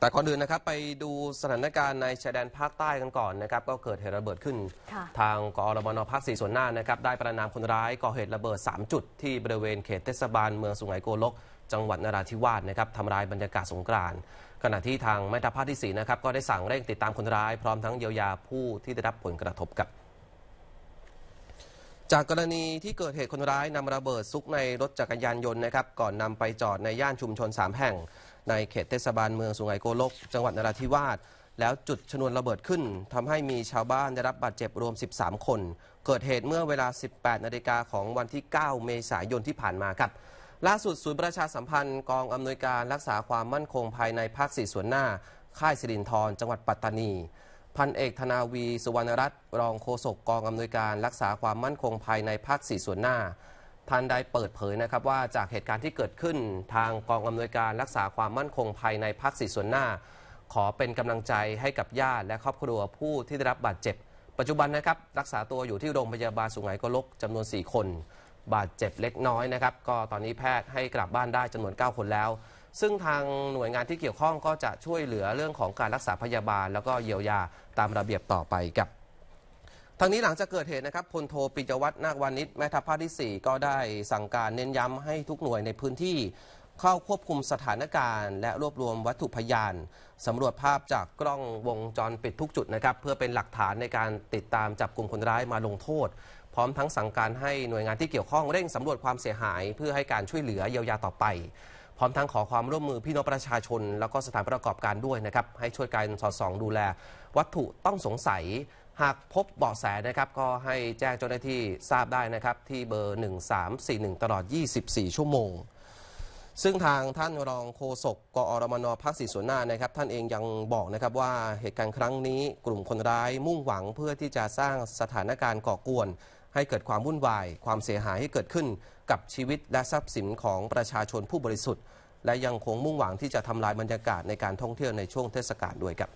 แต่ก่อนอื่นนะครับ ไปดูสถานการณ์ในชายแดนภาคใต้กันก่อนนะครับก็เกิดเหตุระเบิดขึ้นทางกอรมนภาคสี่ส่วนหน้านะครับได้ประนามคนร้ายก่อเหตุระเบิด 3 จุดที่บริเวณเขตเทศบาลเมืองสุไหงโกลก จังหวัดนราธิวาสนะครับทำลายบรรยากาศสงกรานต์ขณะที่ทางแม่ทัพภาคที่4นะครับก็ได้สั่งเร่งติดตามคนร้ายพร้อมทั้งเยียวยาผู้ที่ได้รับผลกระทบกับ จากกรณีที่เกิดเหตุคนร้ายนำระเบิดซุกในรถจักรยานยนต์นะครับก่อนนำไปจอดในย่านชุมชน 3 แห่งในเขตเทศบาลเมืองสุไหงโกลก จังหวัดนราธิวาสแล้วจุดชนวนระเบิดขึ้น ทำให้มีชาวบ้านได้รับบาดเจ็บรวม 13 คน เกิดเหตุเมื่อเวลา 18 นาฬิกาของวันที่ 9 เมษายนที่ผ่านมาครับ ล่าสุด ศูนย์ประชาสัมพันธ์กองอำนวยการรักษาความมั่นคงภายในภาคสี่ส่วนหน้าค่ายสิรินทรจังหวัดปัตตานีพันเอกธนาวีสุวรรณรัตน์รองโฆษกกองอำนวยการรักษาความมั่นคงภายในภาคสี่ส่วนหน้าท่านได้เปิดเผยนะครับว่าจากเหตุการณ์ที่เกิดขึ้นทางกองอำนวยการรักษาความมั่นคงภายในภาคสีส่วนหน้า ขอเป็นกำลังใจให้กับญาติ และครอบครัวผู้ที่ได้รับบาดเจ็บ ปัจจุบันนะครับรักษาตัวอยู่ที่โรงพยาบาลสุไหงโกลกจำนวน 4 คน บาดเจ็บเล็กน้อยนะครับก็ตอนนี้แพทย์ให้กลับบ้านได้จำนวน 9 คนแล้ว ซึ่งทางหน่วยงานที่เกี่ยวข้องก็จะช่วยเหลือเรื่องของการรักษาพยาบาล แล้วก็เยียวยาตามระเบียบต่อไปกับทางนี้หลังจากเกิดเหตุนะครับพลโทปิยวัฒน์นาควานิชแม่ทัพภาคที่ 4 ก็ได้สั่งการเน้นย้ำให้ทุกหน่วยในพื้นที่เข้าควบคุมสถานการณ์ และรวบรวมวัตถุพยานสำรวจภาพจากกล้องวงจรปิดทุกจุดนะครับเพื่อเป็นหลักฐานในการติดตามจับกลุ่มคนร้ายมาลงโทษ พร้อมทั้งสั่งการให้หน่วยงานที่เกี่ยวข้องเร่งสำรวจความเสียหาย เพื่อให้การช่วยเหลือเยียวยาต่อไป พร้อมทั้งขอความร่วมมือพี่น้องประชาชน แล้วก็สถานประกอบการด้วยนะครับให้ช่วยกันสอดส่อง ดูแล วัตถุต้องสงสัยหากพบเบาะแสนะครับก็ให้แจ้งเจ้าหน้าที่ทราบได้นะครับ ที่เบอร์ 1341 ตลอด 24 ชั่วโมง ซึ่งทางท่านรองโฆษกกอรมนภาคสีส่วนหน้านะครับ ท่านเองยังบอกนะครับว่าเหตุการณ์ครั้งนี้กลุ่มคนร้ายมุ่งหวังเพื่อที่จะสร้างสถานการณ์ก่อกวน ให้เกิดความวุ่นวายความเสียหายให้เกิดขึ้นกับชีวิตและทรัพย์สินของประชาชนผู้บริสุทธิ์ และยังคงมุ่งหวังที่จะทำลายบรรยากาศ ในการท่องเที่ยวในช่วงเทศกาลด้วยครับ